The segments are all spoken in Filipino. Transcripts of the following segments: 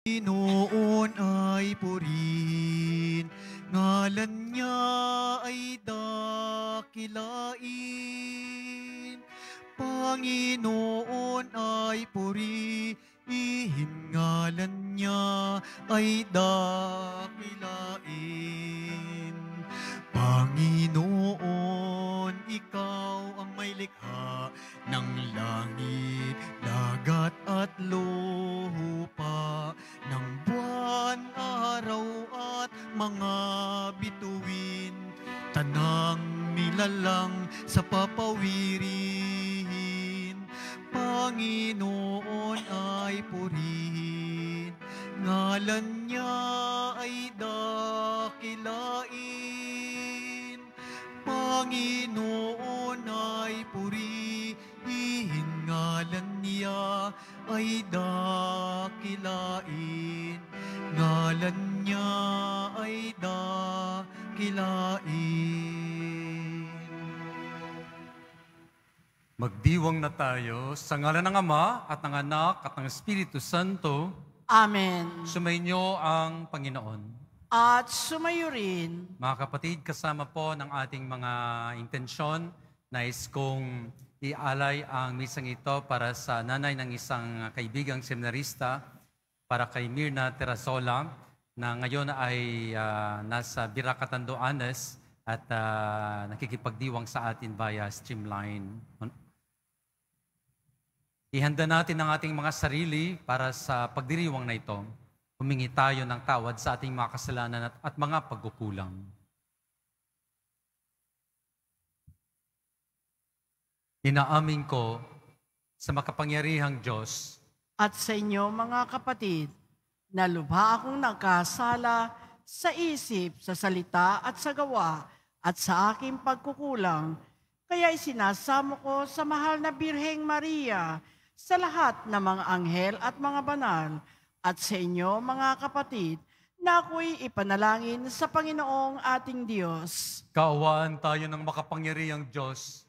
Pinoon ay purin, ngalan niya ay dakilain. Panginoon ay purihin, ngalan niya ay dakilain. Panginoon, ikaw ang may likha ng langit Dagat at lupa ng buwan, araw at mga bituin Tanang nilalang sa papawirin Panginoon ay purihin Ngalan niya ay dakilain Panginoon ay purihin ngalan niya ay dakilain. Ngalan niya ay dakilain. Magdiwang na tayo sa ngalan ng Ama at ng Anak at ng Espiritu Santo. Amen. Sumainyo ang Panginoon. At sumayo rin. Mga kapatid, kasama po ng ating mga intensyon, nais nice kong ialay ang misang ito para sa nanay ng isang kaibigang seminarista para kay Mirna Terasola na ngayon ay uh, nasa Birakatan Doanes at uh, nakikipagdiwang sa atin via Streamline. Ihanda natin ang ating mga sarili para sa pagdiriwang na ito. Humingi tayo ng tawad sa ating mga kasalanan at, at mga pagkukulang. Inaamin ko sa makapangyarihang Diyos at sa inyo mga kapatid na lubha akong nagkasala sa isip, sa salita at sa gawa at sa aking pagkukulang. Kaya isinasamo ko sa mahal na Birheng Maria, sa lahat ng mga anghel at mga banal, at sa inyo mga kapatid, na ako'y ipanalangin sa Panginoong ating Diyos. Kaawaan tayo ng makapangyarihang Diyos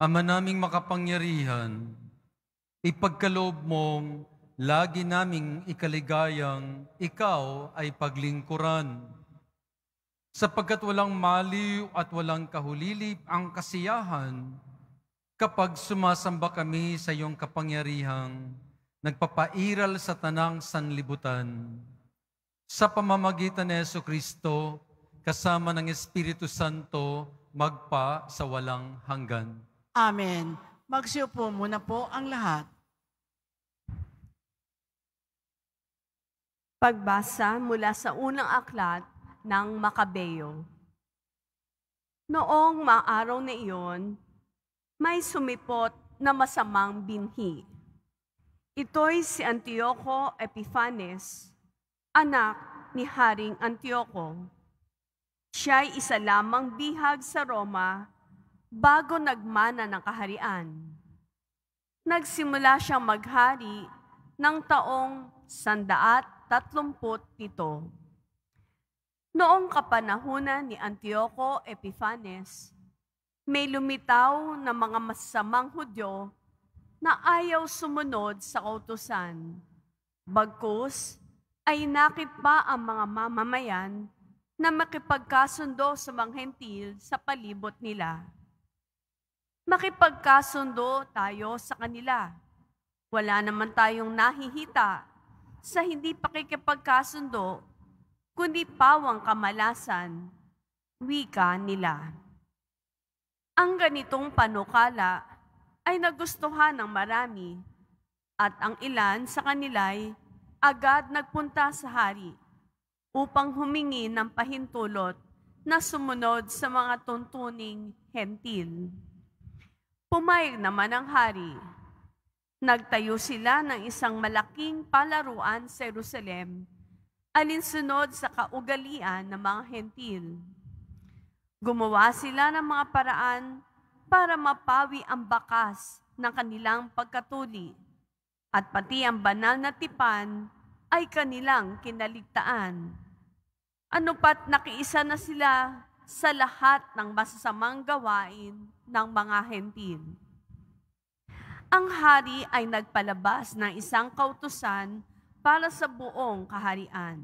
Ama naming makapangyarihan, ipagkaloob mong lagi naming ikaligayang ikaw ay paglingkuran. Sapagkat walang maliw at walang kahulilip ang kasiyahan kapag sumasamba kami sa iyong kapangyarihang nagpapairal sa tanang sanlibutan. Sa pamamagitan ni Yeso Kristo, kasama ng Espiritu Santo, magpa sa walang hanggan. Amen. Magsiupo muna po ang lahat. Pagbasa mula sa unang aklat ng Makabeo. Noong maaraw na iyon, may sumipot na masamang binhi. Ito'y si Antiocho Epiphanes, anak ni Haring Antiocho. Siya'y isa lamang bihag sa Roma bago nagmana ng kaharian. Nagsimula siyang maghari ng taong sandaat Noong kapanahunan ni Antioco Epiphanes, may lumitaw na mga masamang Hudyo na ayaw sumunod sa kautusan. Bagkus ay nakit pa ang mga mamamayan na makipagkasundo sa mga hentil sa palibot nila makipagkasundo tayo sa kanila. Wala naman tayong nahihita sa hindi pakikipagkasundo, kundi pawang kamalasan, wika nila. Ang ganitong panukala ay nagustuhan ng marami at ang ilan sa kanila'y agad nagpunta sa hari upang humingi ng pahintulot na sumunod sa mga tuntuning hentil. Pumayag naman ang hari. Nagtayo sila ng isang malaking palaruan sa Jerusalem, alinsunod sa kaugalian ng mga hentil. Gumawa sila ng mga paraan para mapawi ang bakas ng kanilang pagkatuli at pati ang banal na tipan ay kanilang kinaligtaan. Ano pat nakiisa na sila sa lahat ng masasamang gawain ng mga hentil. Ang hari ay nagpalabas ng isang kautusan para sa buong kaharian.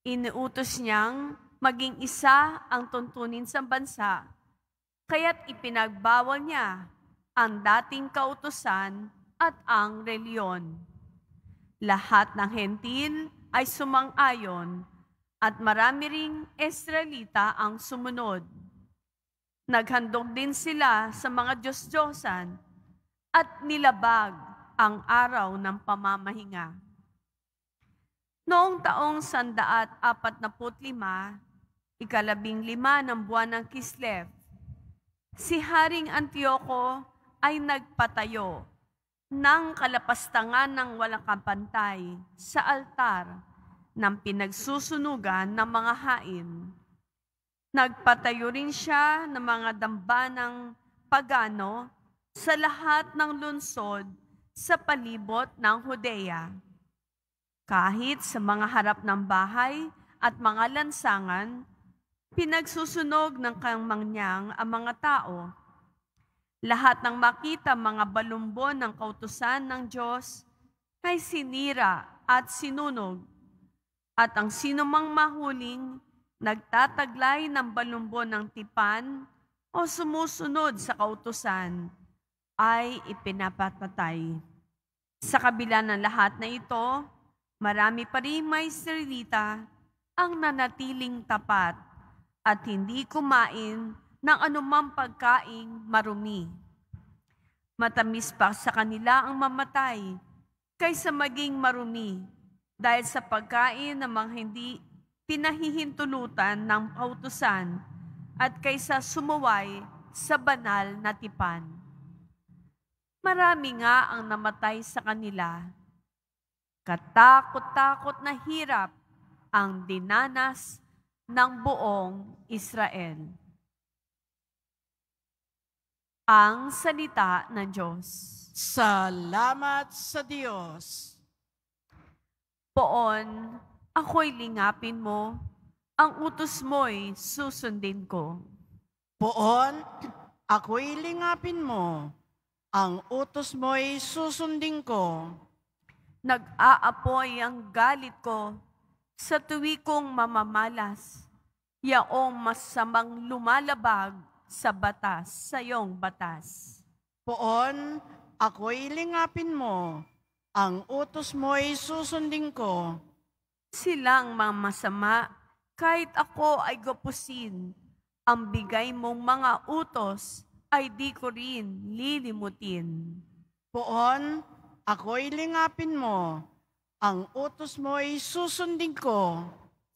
Inuutos niyang maging isa ang tuntunin sa bansa, kaya't ipinagbawal niya ang dating kautusan at ang reliyon. Lahat ng hentil ay sumang-ayon at marami ring Israelita ang sumunod. Naghandog din sila sa mga Diyos-Diyosan at nilabag ang araw ng pamamahinga. Noong taong 145, ikalabing lima ng buwan ng Kislev, si Haring Antioco ay nagpatayo ng kalapastangan ng walang kapantay sa altar ng pinagsusunugan ng mga hain. Nagpatayo rin siya ng mga dambanang pagano sa lahat ng lunsod sa palibot ng Hodea. Kahit sa mga harap ng bahay at mga lansangan, pinagsusunog ng kangmangyang ang mga tao. Lahat ng makita mga balumbon ng kautusan ng Diyos ay sinira at sinunog at ang sinumang mahuling nagtataglay ng balumbon ng tipan o sumusunod sa kautusan ay ipinapatay. Sa kabila ng lahat na ito, marami pa rin may sirlita ang nanatiling tapat at hindi kumain ng anumang pagkaing marumi. Matamis pa sa kanila ang mamatay kaysa maging marumi dahil sa pagkain na mga hindi pinahihintulutan ng kautusan at kaysa sumuway sa banal na tipan. Marami nga ang namatay sa kanila. Katakot-takot na hirap ang dinanas ng buong Israel. Ang salita ng Diyos. Salamat sa Diyos. Poon, ako'y lingapin mo, ang utos mo'y susundin ko. Poon, ako'y lingapin mo, ang utos mo'y susundin ko. Nag-aapoy ang galit ko sa tuwi kong mamamalas, yaong masamang lumalabag sa batas, sa iyong batas. Poon, ako'y lingapin mo, ang utos mo ay susundin ko. Silang mga masama, kahit ako ay gupusin, ang bigay mong mga utos ay di ko rin lilimutin. Poon, ako'y lingapin mo. Ang utos mo ay susundin ko.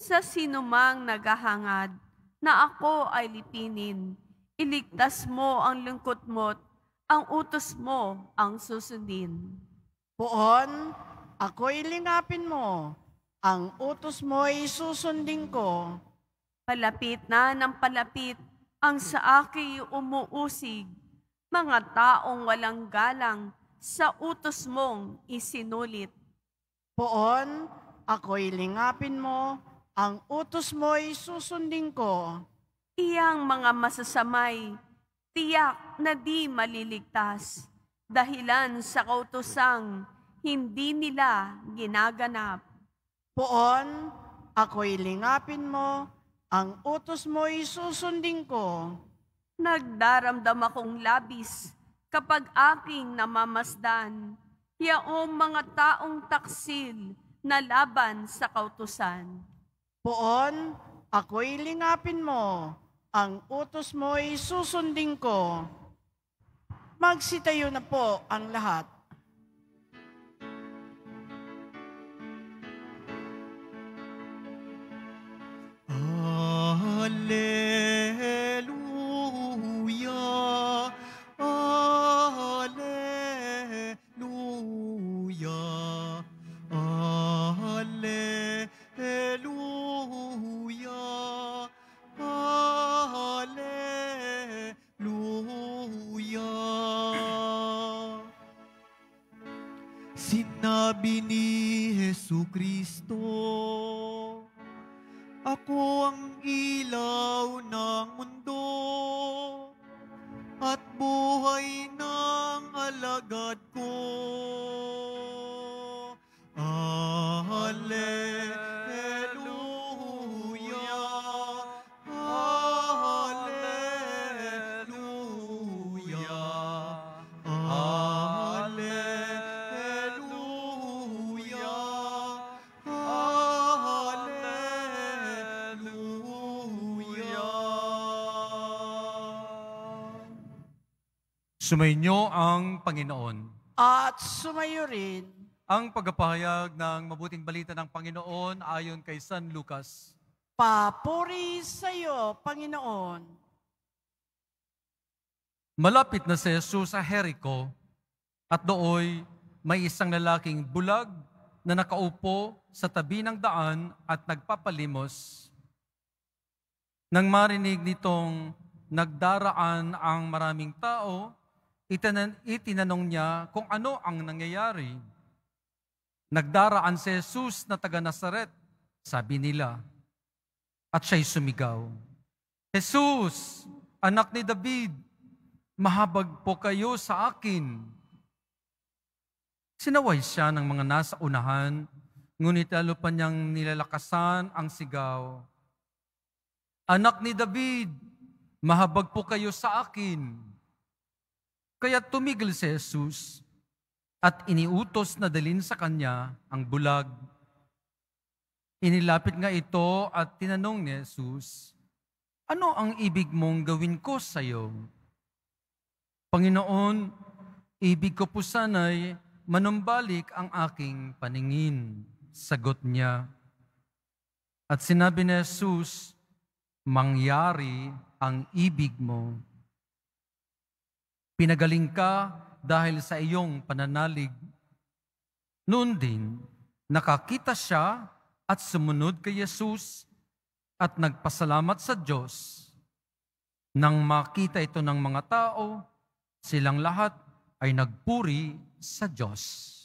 Sa sinumang naghahangad na ako ay lipinin, iligtas mo ang lungkot mo ang utos mo ang susundin. Poon, ako'y linapin mo. Ang utos mo'y susundin ko. Palapit na ng palapit ang sa aki'y umuusig. Mga taong walang galang sa utos mong isinulit. Poon, ako'y lingapin mo. Ang utos mo'y susundin ko. Iyang mga masasamay, tiyak na di maliligtas dahilan sa kautosang hindi nila ginaganap. Poon, ako'y lingapin mo, ang utos mo isusundin ko. Nagdaramdam akong labis kapag aking namamasdan, yaong mga taong taksil na laban sa kautusan. Poon, ako'y lingapin mo, ang utos mo isusundin ko. Magsitayo na po ang lahat. Hallelujah. Sumainyo ang Panginoon. At sumayo rin ang pagpapahayag ng mabuting balita ng Panginoon ayon kay San Lucas. Papuri sa iyo, Panginoon. Malapit na si Jesus sa Jericho at dooy may isang lalaking bulag na nakaupo sa tabi ng daan at nagpapalimos. Nang marinig nitong nagdaraan ang maraming tao, Itanan, itinanong niya kung ano ang nangyayari. Nagdaraan si Jesus na taga Nazaret, sabi nila, at siya'y sumigaw. Jesus, anak ni David, mahabag po kayo sa akin. Sinaway siya ng mga nasa unahan, ngunit lalo pa niyang nilalakasan ang sigaw. Anak ni David, mahabag po kayo sa akin. Kaya tumigil si Jesus at iniutos na dalin sa kanya ang bulag. Inilapit nga ito at tinanong ni Jesus, Ano ang ibig mong gawin ko sa iyo? Panginoon, ibig ko po sana'y manumbalik ang aking paningin. Sagot niya. At sinabi ni Jesus, mangyari ang ibig mo Pinagaling ka dahil sa iyong pananalig. Noon din, nakakita siya at sumunod kay Yesus at nagpasalamat sa Diyos. Nang makita ito ng mga tao, silang lahat ay nagpuri sa Diyos.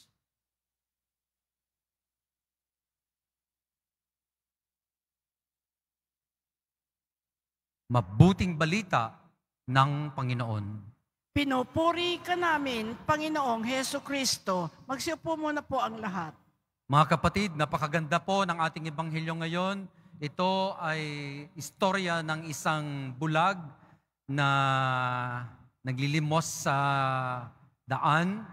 Mabuting balita ng Panginoon. Pinupuri ka namin, Panginoong Heso Kristo. Magsiupo muna po ang lahat. Mga kapatid, napakaganda po ng ating ebanghelyo ngayon. Ito ay istorya ng isang bulag na naglilimos sa daan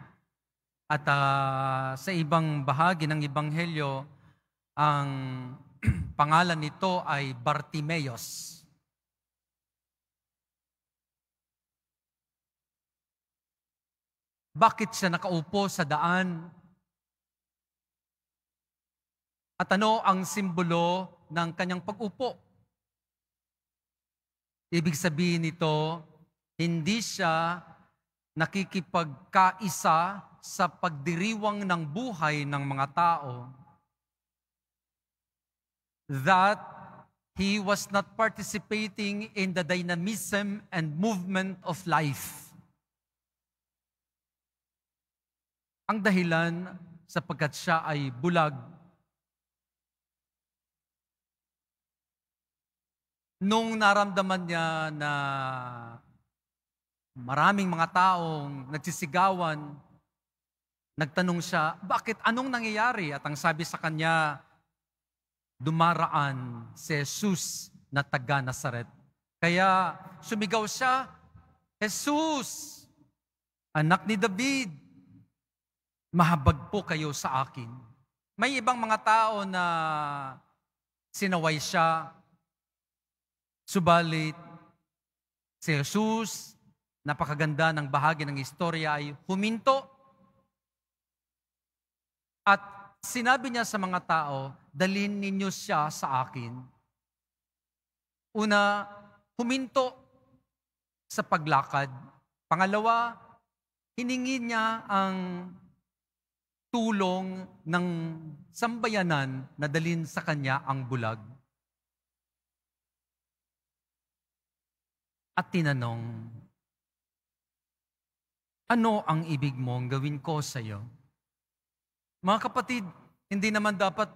at uh, sa ibang bahagi ng ebanghelyo ang pangalan nito ay Bartimeos. Bakit siya nakaupo sa daan? At ano ang simbolo ng kanyang pag-upo? Ibig sabihin nito, hindi siya nakikipagkaisa sa pagdiriwang ng buhay ng mga tao. That he was not participating in the dynamism and movement of life. ang dahilan sapagkat siya ay bulag. Nung naramdaman niya na maraming mga taong nagsisigawan, nagtanong siya, bakit anong nangyayari? At ang sabi sa kanya, dumaraan si Jesus na taga Nazaret. Kaya sumigaw siya, Jesus, anak ni David, mahabag po kayo sa akin. May ibang mga tao na sinaway siya, subalit si Jesus, napakaganda ng bahagi ng istorya ay huminto at sinabi niya sa mga tao, dalhin ninyo siya sa akin. Una, huminto sa paglakad. Pangalawa, hiningi niya ang tulong ng sambayanan na dalin sa kanya ang bulag. At tinanong, ano ang ibig mong gawin ko sa iyo? Mga kapatid, hindi naman dapat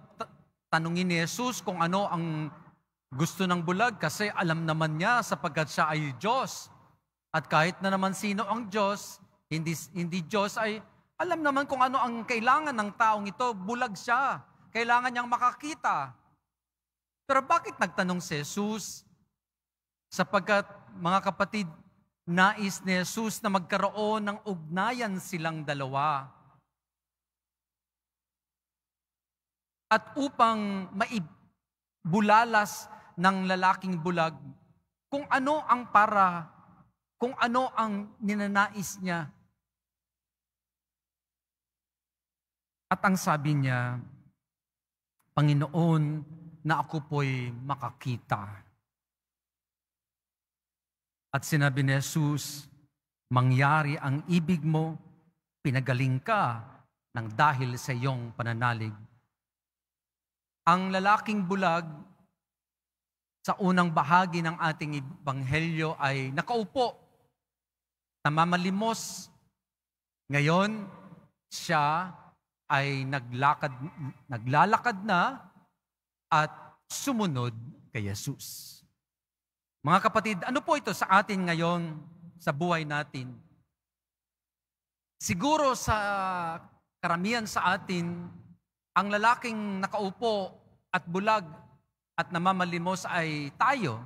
tanungin ni Jesus kung ano ang gusto ng bulag kasi alam naman niya sapagkat siya ay Diyos. At kahit na naman sino ang Diyos, hindi, hindi Diyos ay alam naman kung ano ang kailangan ng taong ito. Bulag siya. Kailangan niyang makakita. Pero bakit nagtanong si Jesus? Sapagkat, mga kapatid, nais ni Jesus na magkaroon ng ugnayan silang dalawa. At upang maibulalas ng lalaking bulag kung ano ang para, kung ano ang ninanais niya At ang sabi niya, Panginoon, na ako po'y makakita. At sinabi ni Jesus, mangyari ang ibig mo, pinagaling ka ng dahil sa iyong pananalig. Ang lalaking bulag sa unang bahagi ng ating ebanghelyo ay nakaupo, namamalimos. Ngayon, siya ay naglakad, naglalakad na at sumunod kay Jesus. Mga kapatid, ano po ito sa atin ngayon sa buhay natin? Siguro sa karamihan sa atin, ang lalaking nakaupo at bulag at namamalimos ay tayo.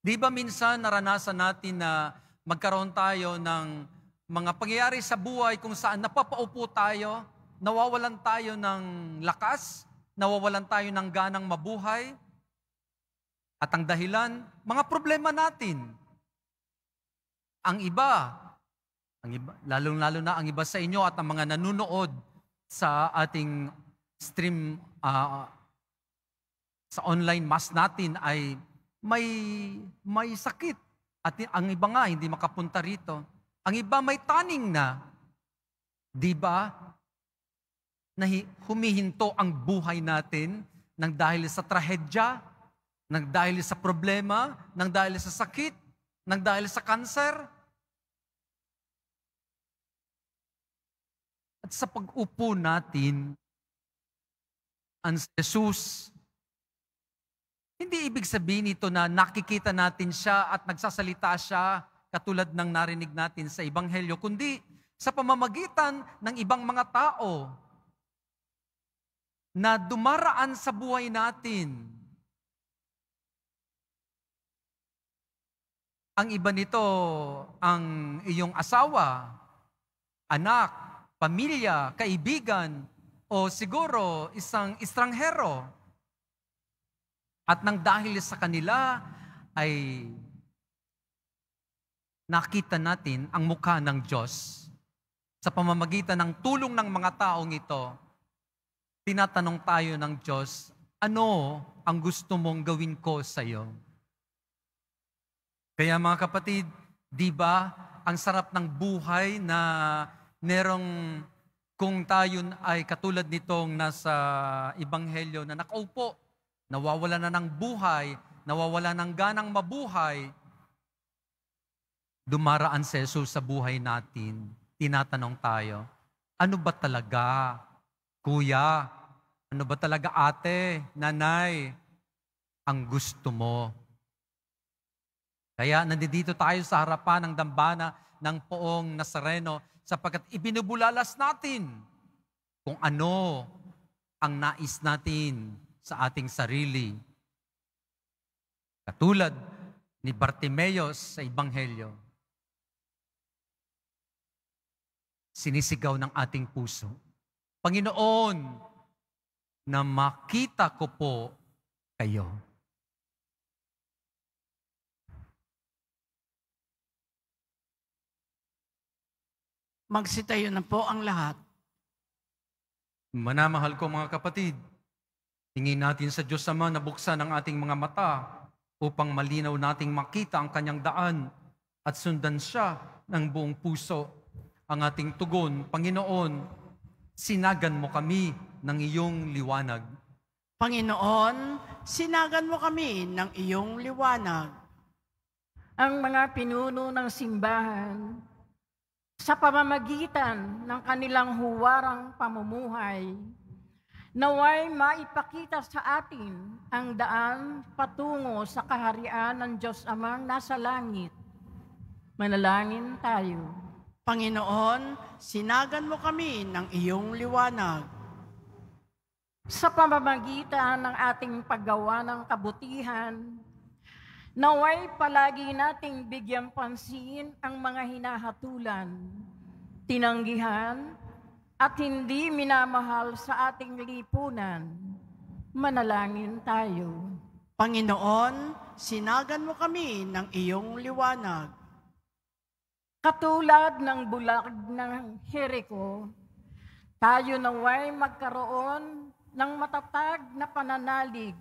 Di ba minsan naranasan natin na magkaroon tayo ng mga pangyayari sa buhay kung saan napapaupo tayo nawawalan tayo ng lakas, nawawalan tayo ng ganang mabuhay, at ang dahilan, mga problema natin. Ang iba, ang iba lalong-lalo na ang iba sa inyo at ang mga nanonood sa ating stream uh, sa online mass natin ay may may sakit at ang iba nga hindi makapunta rito. Ang iba may taning na. 'Di ba? na humihinto ang buhay natin nang dahil sa trahedya, nang dahil sa problema, nang dahil sa sakit, nang dahil sa kanser. At sa pag-upo natin, ang Jesus, hindi ibig sabihin ito na nakikita natin siya at nagsasalita siya katulad ng narinig natin sa Ebanghelyo, kundi sa pamamagitan ng ibang mga tao na dumaraan sa buhay natin. Ang iba nito, ang iyong asawa, anak, pamilya, kaibigan, o siguro isang estranghero. At nang dahil sa kanila ay nakita natin ang mukha ng Diyos sa pamamagitan ng tulong ng mga taong ito tinatanong tayo ng Diyos, ano ang gusto mong gawin ko sa iyo? Kaya mga kapatid, di ba ang sarap ng buhay na merong kung tayo ay katulad nitong nasa ebanghelyo na nakaupo, nawawala na ng buhay, nawawala ng ganang mabuhay, dumaraan si Jesus sa buhay natin, tinatanong tayo, ano ba talaga kuya, ano ba talaga ate, nanay, ang gusto mo. Kaya nandito tayo sa harapan ng dambana ng poong Nasareno sapagkat ibinubulalas natin kung ano ang nais natin sa ating sarili. Katulad ni Bartimeos sa Ebanghelyo. Sinisigaw ng ating puso. Panginoon, na makita ko po kayo. Magsitayo na po ang lahat. Manamahal ko mga kapatid, hingin natin sa Diyos Ama na buksan ang ating mga mata upang malinaw nating makita ang kanyang daan at sundan siya ng buong puso. Ang ating tugon, Panginoon, sinagan mo kami ng iyong liwanag. Panginoon, sinagan mo kami ng iyong liwanag. Ang mga pinuno ng simbahan, sa pamamagitan ng kanilang huwarang pamumuhay, naway maipakita sa atin ang daan patungo sa kaharian ng Diyos Amang nasa langit. Manalangin tayo. Panginoon, sinagan mo kami ng iyong liwanag. Sa pamamagitan ng ating paggawa ng kabutihan, naway palagi nating bigyan pansin ang mga hinahatulan, tinanggihan, at hindi minamahal sa ating lipunan. Manalangin tayo. Panginoon, sinagan mo kami ng iyong liwanag Katulad ng bulag ng Jericho, tayo naway magkaroon ng matatag na pananalig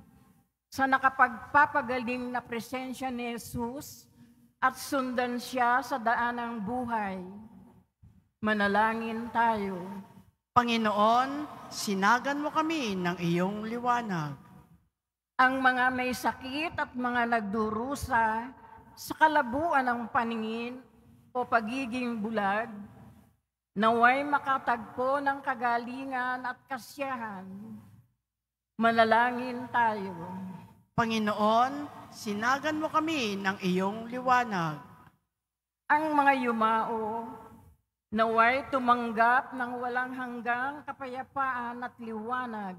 sa nakapagpapagaling na presensya ni Jesus at sundan siya sa daan ng buhay. Manalangin tayo. Panginoon, sinagan mo kami ng iyong liwanag. Ang mga may sakit at mga nagdurusa sa kalabuan ng paningin o pagiging bulag, naway makatagpo ng kagalingan at kasiyahan. Manalangin tayo. Panginoon, sinagan mo kami ng iyong liwanag. Ang mga yumao, naway tumanggap ng walang hanggang kapayapaan at liwanag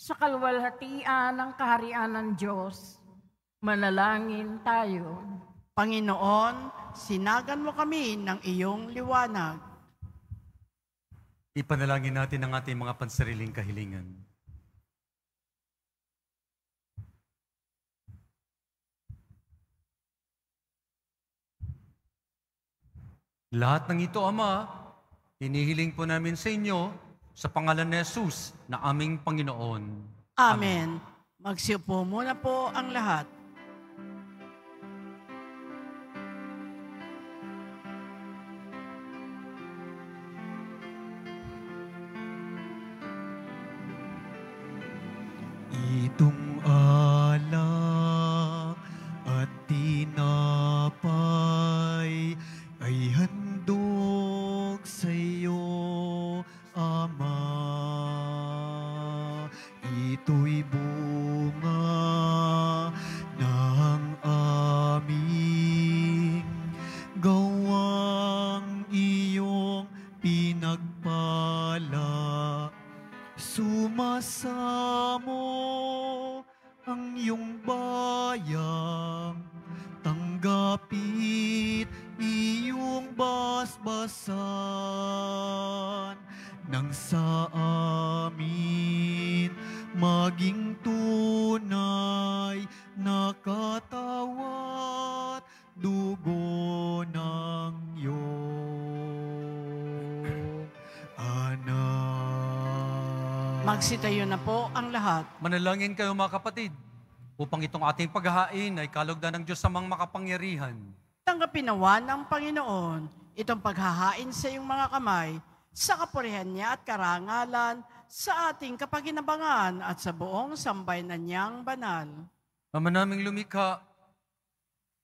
sa kalwalhatian ng kaharian ng Diyos. Manalangin tayo. Panginoon, sinagan mo kami ng iyong liwanag. Ipanalangin natin ang ating mga pansariling kahilingan. Lahat ng ito, Ama, inihiling po namin sa inyo sa pangalan ni Jesus na aming Panginoon. Amen. Amen. po muna po ang lahat. itong alam. Magsitayo na po ang lahat. Manalangin kayo mga kapatid, upang itong ating paghahain ay kalugdan ng Diyos sa mga makapangyarihan. Tanggapin nawa ng Panginoon itong paghahain sa iyong mga kamay sa kapurihan niya at karangalan sa ating kapakinabangan at sa buong sambay na niyang banal. Ama naming lumikha,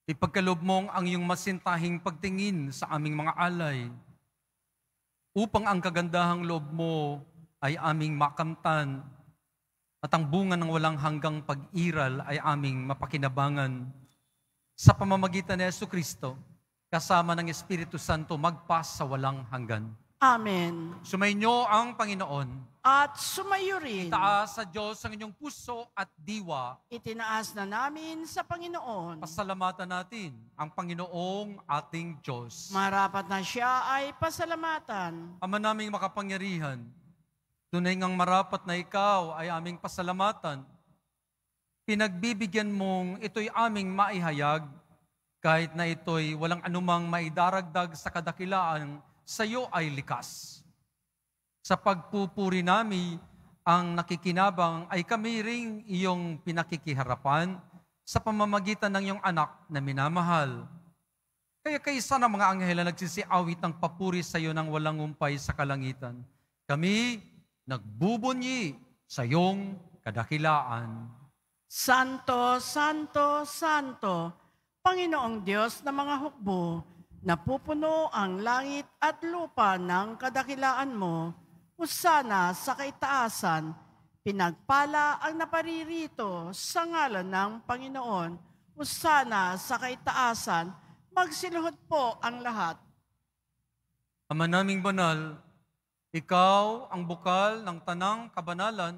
ipagkalob mong ang iyong masintahing pagtingin sa aming mga alay upang ang kagandahang loob mo ay aming makamtan at ang bunga ng walang hanggang pag-iral ay aming mapakinabangan. Sa pamamagitan ni Yesu Kristo, kasama ng Espiritu Santo, magpas sa walang hanggan. Amen. Sumainyo ang Panginoon. At sumayo rin. Itaas sa Diyos ang inyong puso at diwa. Itinaas na namin sa Panginoon. Pasalamatan natin ang Panginoong ating Diyos. Marapat na siya ay pasalamatan. Ama naming makapangyarihan, Tunay ngang marapat na ikaw ay aming pasalamatan. Pinagbibigyan mong ito'y aming maihayag, kahit na ito'y walang anumang maidaragdag sa kadakilaan, sa iyo ay likas. Sa pagpupuri nami, ang nakikinabang ay kami ring iyong pinakikiharapan sa pamamagitan ng iyong anak na minamahal. Kaya kaysa ng mga anghel na nagsisiawit ng papuri sa iyo ng walang umpay sa kalangitan. Kami, nagbubunyi sa iyong kadakilaan. Santo, Santo, Santo, Panginoong Diyos na mga hukbo, napupuno ang langit at lupa ng kadakilaan mo, usana sa kaitaasan, pinagpala ang naparirito sa ngalan ng Panginoon, usana sa kaitaasan, magsiluhod po ang lahat. Ama naming banal, ikaw ang bukal ng tanang kabanalan,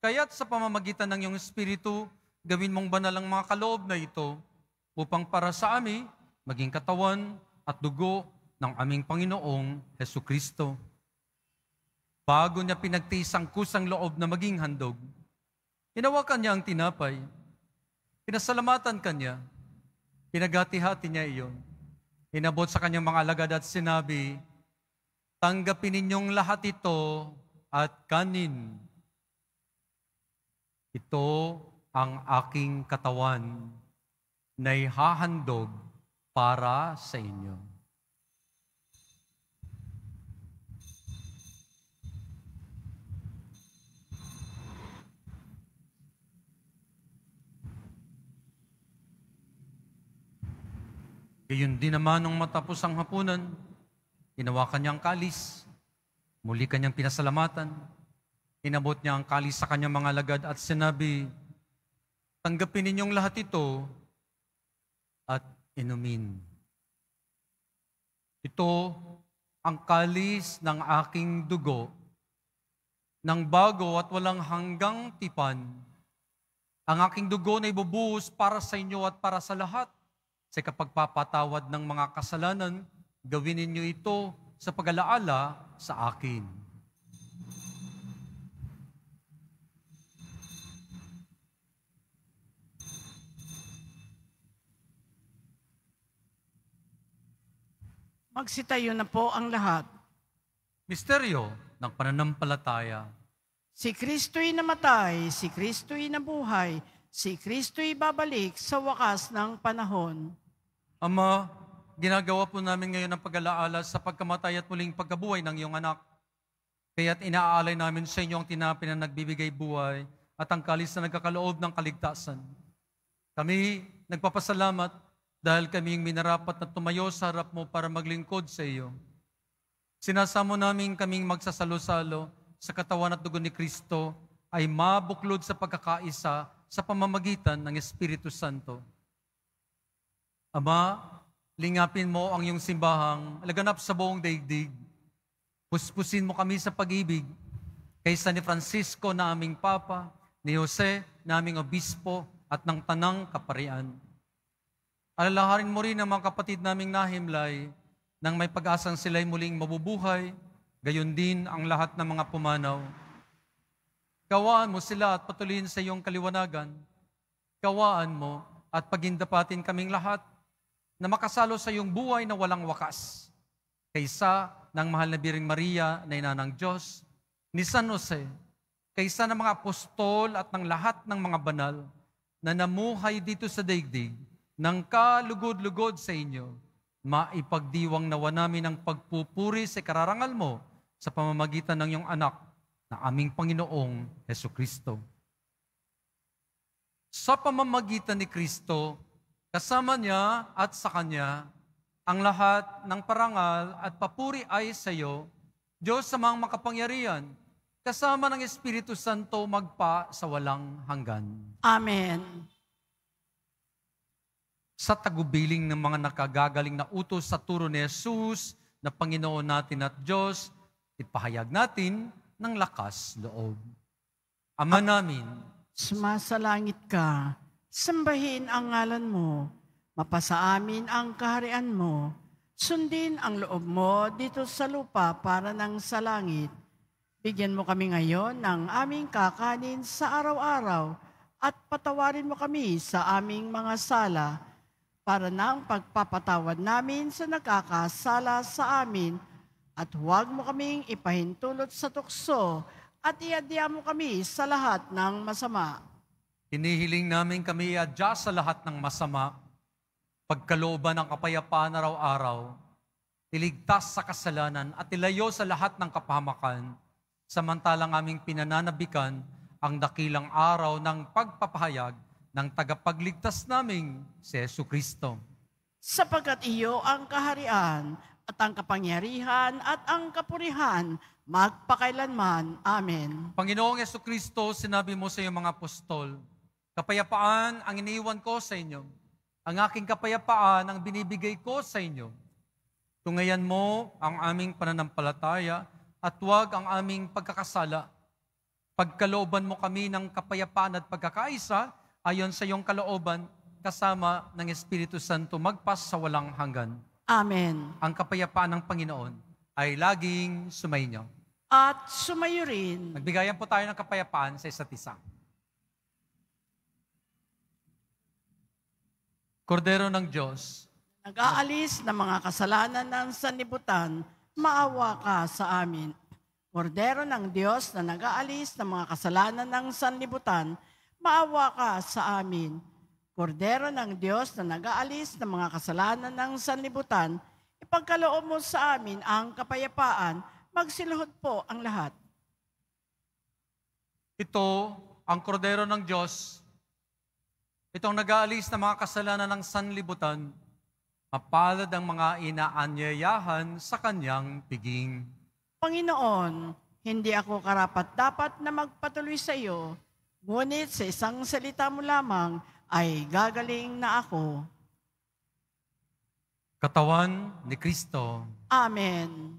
kaya't sa pamamagitan ng iyong Espiritu, gawin mong banal ang mga kaloob na ito upang para sa amin maging katawan at dugo ng aming Panginoong Heso Kristo. Bago niya pinagtiis ang kusang loob na maging handog, hinawakan niya ang tinapay, pinasalamatan kanya, pinagati niya iyon, inabot sa kanyang mga alagad at sinabi, Tanggapin ninyong lahat ito at kanin. Ito ang aking katawan na ihahandog para sa inyo. Gayun din naman nung matapos ang hapunan, Hinawakan niya ang kalis, muli kanyang pinasalamatan, inabot niya ang kalis sa kanyang mga lagad at sinabi, Tanggapin ninyong lahat ito at inumin. Ito ang kalis ng aking dugo, ng bago at walang hanggang tipan. Ang aking dugo na ibubuhos para sa inyo at para sa lahat sa kapagpapatawad ng mga kasalanan Gawin ninyo ito sa pag-alaala sa akin. Magsitayo na po ang lahat. Misteryo ng pananampalataya. Si Kristo'y namatay, si Kristo'y nabuhay, si Kristo'y babalik sa wakas ng panahon. Ama, Ginagawa po namin ngayon ang pag-alaala sa pagkamatay at muling pagkabuhay ng iyong anak. Kaya't inaalay namin sa inyo ang tinapin na nagbibigay buhay at ang kalis na nagkakaloob ng kaligtasan. Kami nagpapasalamat dahil kaming minarapat na tumayo sa harap mo para maglingkod sa iyo. Sinasamo namin kaming magsasalo-salo sa katawan at dugo ni Kristo ay mabuklod sa pagkakaisa sa pamamagitan ng Espiritu Santo. Ama, Lingapin mo ang iyong simbahang laganap sa buong daigdig. Puspusin mo kami sa pag-ibig kaysa ni Francisco na aming Papa, ni Jose na aming Obispo at ng Tanang Kaparian. Alalaharin mo rin ang mga kapatid naming nahimlay nang may pag-asang sila'y muling mabubuhay, gayon din ang lahat ng mga pumanaw. Kawaan mo sila at patuloyin sa iyong kaliwanagan. Kawaan mo at pagindapatin kaming lahat na makasalo sa iyong buhay na walang wakas. Kaysa ng mahal na Biring Maria na ina ng Diyos, ni San Jose, kaysa ng mga apostol at ng lahat ng mga banal na namuhay dito sa daigdig ng kalugod-lugod sa inyo, maipagdiwang nawa namin ang pagpupuri sa kararangal mo sa pamamagitan ng iyong anak na aming Panginoong Heso Kristo. Sa pamamagitan ni Kristo, Kasama niya at sa kanya ang lahat ng parangal at papuri ay sa iyo, Diyos sa mga makapangyarihan, kasama ng Espiritu Santo magpa sa walang hanggan. Amen. Sa tagubiling ng mga nakagagaling na utos sa turo ni Jesus na Panginoon natin at Diyos, ipahayag natin ng lakas loob. Ama at namin, sumasalangit ka, Sambahin ang ngalan mo, mapasaamin ang kaharian mo, sundin ang loob mo dito sa lupa para ng sa langit. Bigyan mo kami ngayon ng aming kakanin sa araw-araw at patawarin mo kami sa aming mga sala para ng pagpapatawad namin sa nakakasala sa amin at huwag mo kaming ipahintulot sa tukso at iadya mo kami sa lahat ng masama Hinihiling namin kami iadya sa lahat ng masama, pagkalooban ng kapayapaan araw-araw, iligtas sa kasalanan at ilayo sa lahat ng kapahamakan, samantalang aming pinananabikan ang dakilang araw ng pagpapahayag ng tagapagligtas naming si Yesu Kristo. Sapagkat iyo ang kaharian at ang kapangyarihan at ang kapurihan magpakailanman. Amen. Panginoong Yesu Kristo, sinabi mo sa iyong mga apostol, Kapayapaan ang iniwan ko sa inyo. Ang aking kapayapaan ang binibigay ko sa inyo. Tungayan mo ang aming pananampalataya at huwag ang aming pagkakasala. Pagkalooban mo kami ng kapayapaan at pagkakaisa ayon sa iyong kalooban kasama ng Espiritu Santo magpas sa walang hanggan. Amen. Ang kapayapaan ng Panginoon ay laging sumainyo. At sumayo rin. Magbigayan po tayo ng kapayapaan sa isa't isa. Kordero ng Diyos, nag-aalis ng mga kasalanan ng sanlibutan, maawa ka sa amin. Kordero ng Diyos na nag-aalis ng mga kasalanan ng sanlibutan, maawa ka sa amin. Kordero ng Diyos na nag-aalis ng mga kasalanan ng sanlibutan, ipagkaloob mo sa amin ang kapayapaan, magsilhod po ang lahat. Ito ang kordero ng Diyos Itong nag-aalis ng mga kasalanan ng sanlibutan, mapalad ang mga inaanyayahan sa kanyang piging. Panginoon, hindi ako karapat-dapat na magpatuloy sa iyo, ngunit sa isang salita mo lamang ay gagaling na ako. Katawan ni Kristo. Amen.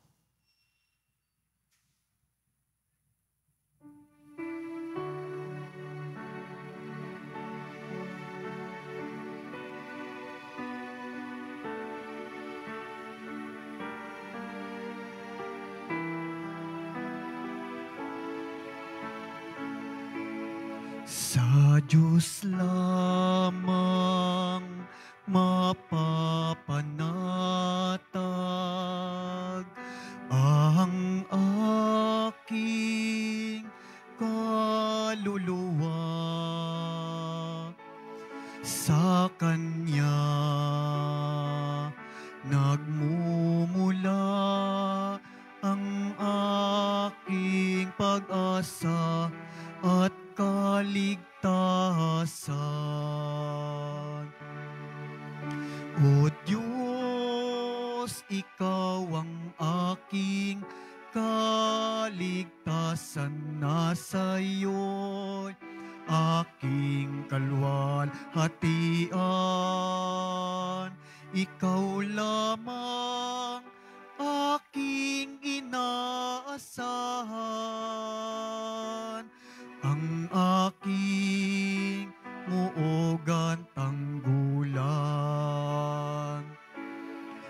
Sa Diyos lamang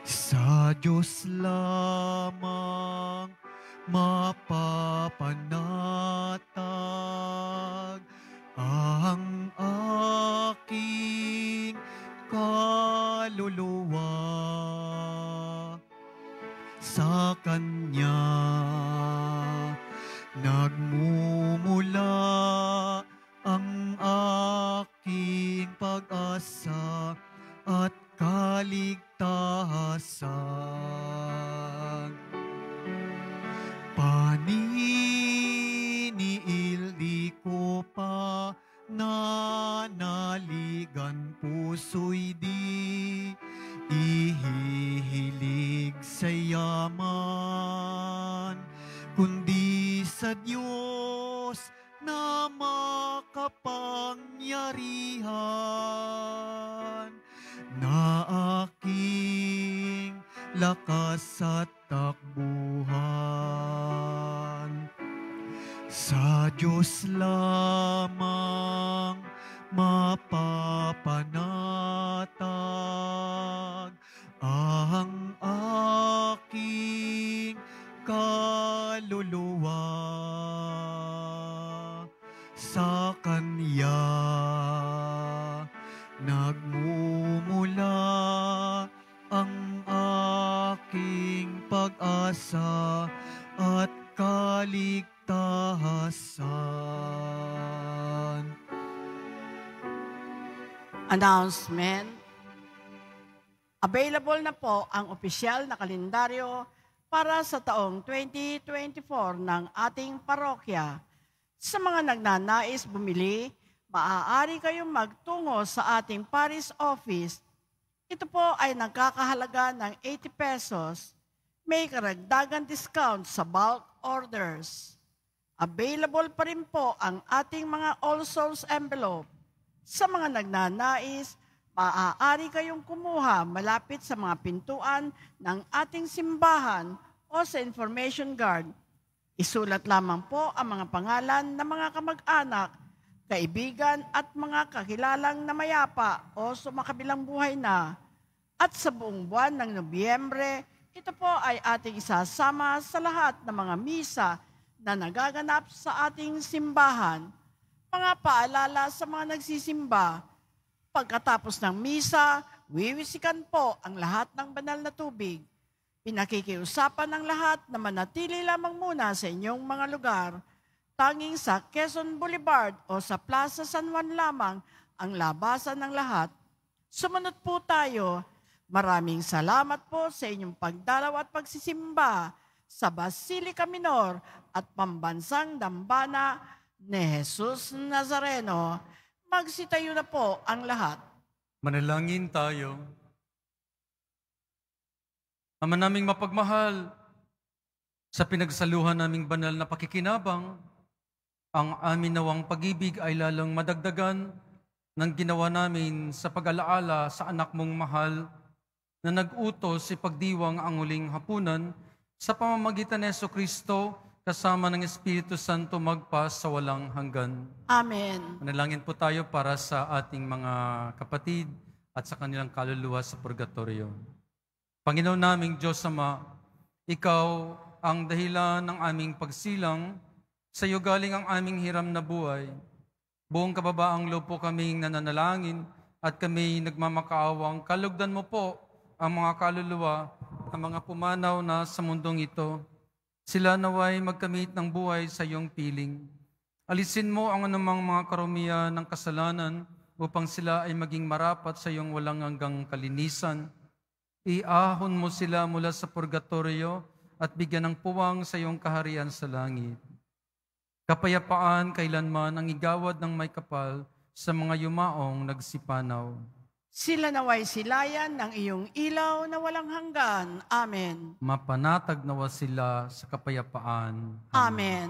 Sa Diyos lamang mapapanatag ang aking kaluluwa sa Kanya nagmumula ang aking pag-asa at kaligtasan kaligtasan. Paniniildi ko pa nanaligan puso'y di ihihilig sa yaman, kundi sa Diyos na makapangyarihan na aking lakas at takbuhan. Sa Diyos lamang mapapanatag ang aking kaluluwa sa Kanya. announcement. Available na po ang opisyal na kalendaryo para sa taong 2024 ng ating parokya. Sa mga nagnanais bumili, maaari kayong magtungo sa ating Paris office. Ito po ay nagkakahalaga ng 80 pesos. May karagdagan discount sa bulk orders. Available pa rin po ang ating mga all souls envelope sa mga nagnanais, maaari kayong kumuha malapit sa mga pintuan ng ating simbahan o sa information guard. Isulat lamang po ang mga pangalan ng mga kamag-anak, kaibigan at mga kakilalang na mayapa o sumakabilang buhay na. At sa buong buwan ng Nobyembre, ito po ay ating isasama sa lahat ng mga misa na nagaganap sa ating simbahan mga paalala sa mga nagsisimba. Pagkatapos ng misa, wiwisikan po ang lahat ng banal na tubig. Pinakikiusapan ang lahat na manatili lamang muna sa inyong mga lugar, tanging sa Quezon Boulevard o sa Plaza San Juan lamang ang labasan ng lahat. Sumunod po tayo. Maraming salamat po sa inyong pagdalaw at pagsisimba sa Basilica Minor at Pambansang Dambana, ni Jesus Nazareno, magsitayo na po ang lahat. Manalangin tayo. Ama naming mapagmahal, sa pinagsaluhan naming banal na pakikinabang, ang amin nawang pag-ibig ay lalang madagdagan ng ginawa namin sa pag-alaala sa anak mong mahal na nag-utos si pagdiwang ang huling hapunan sa pamamagitan ni Kristo kasama ng Espiritu Santo magpa sa walang hanggan. Amen. Manalangin po tayo para sa ating mga kapatid at sa kanilang kaluluwa sa purgatorio. Panginoon naming Diyos Ama, Ikaw ang dahilan ng aming pagsilang, sa iyo galing ang aming hiram na buhay. Buong kababaang lupo kaming nananalangin at kami nagmamakaawang kalugdan mo po ang mga kaluluwa, ang mga pumanaw na sa mundong ito sila naway magkamit ng buhay sa iyong piling. Alisin mo ang anumang mga karumihan ng kasalanan upang sila ay maging marapat sa iyong walang hanggang kalinisan. Iahon mo sila mula sa purgatorio at bigyan ng puwang sa iyong kaharian sa langit. Kapayapaan kailanman ang igawad ng may kapal sa mga yumaong nagsipanaw. Sila naway silayan ng iyong ilaw na walang hanggan. Amen. Mapanatag nawa sila sa kapayapaan. Amen. Amen.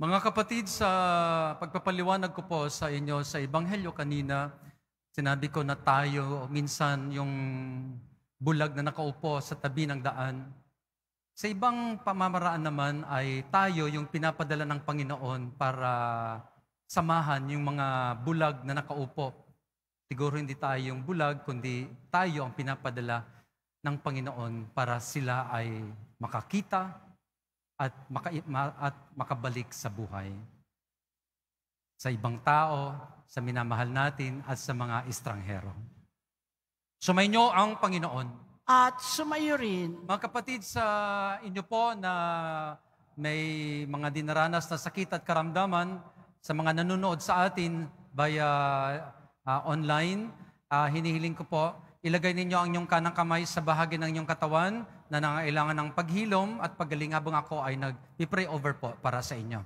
Mga kapatid, sa pagpapaliwanag ko po sa inyo sa Ebanghelyo kanina, Sinabi ko na tayo, minsan yung bulag na nakaupo sa tabi ng daan. Sa ibang pamamaraan naman ay tayo yung pinapadala ng Panginoon para samahan yung mga bulag na nakaupo. Siguro hindi tayo yung bulag, kundi tayo ang pinapadala ng Panginoon para sila ay makakita at, maka- at makabalik sa buhay. Sa ibang tao, sa minamahal natin at sa mga estranghero. Sumayin ang Panginoon. At sumayo rin. Mga kapatid, sa inyo po na may mga dinaranas na sakit at karamdaman, sa mga nanonood sa atin via uh, online, uh, hinihiling ko po, ilagay ninyo ang inyong kanang kamay sa bahagi ng inyong katawan na nangailangan ng paghilom at pagaling habang ako ay nag-pray over po para sa inyo.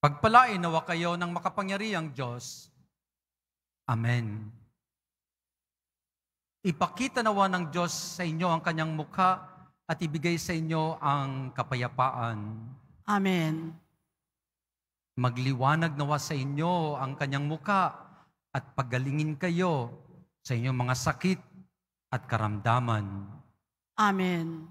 Pagpalain nawa kayo ng makapangyarihang Diyos. Amen. Ipakita nawa ng Diyos sa inyo ang kanyang mukha at ibigay sa inyo ang kapayapaan. Amen. Magliwanag nawa sa inyo ang kanyang mukha at pagalingin kayo sa inyong mga sakit at karamdaman. Amen.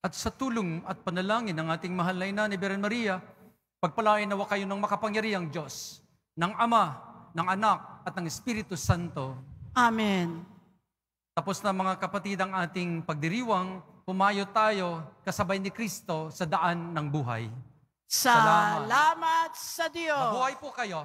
At sa tulong at panalangin ng ating mahal na ina ni Beren Maria, pagpalain nawa kayo ng makapangyarihang Diyos, ng Ama, ng Anak, at ng Espiritu Santo. Amen. Tapos na mga kapatid ang ating pagdiriwang, pumayo tayo kasabay ni Kristo sa daan ng buhay. Salamat, Salamat sa Diyos. Mabuhay po kayo.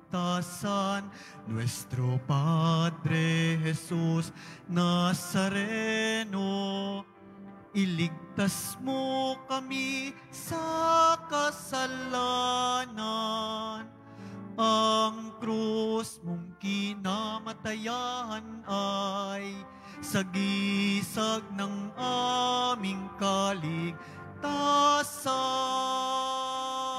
San nuestro Padre Jesus Nazareno. Iligtas mo kami sa kasalanan. Ang krus mong kinamatayahan ay sagisag ng aming kaligtasan.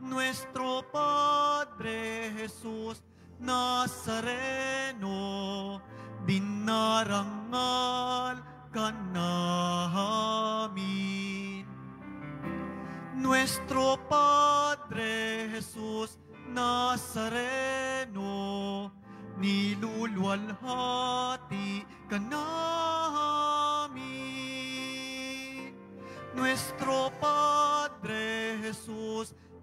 nuestro Padre Jesús Nazareno, dinarangal Narangal Nuestro Padre Jesús Nazareno, al hati Nuestro Padre Jesús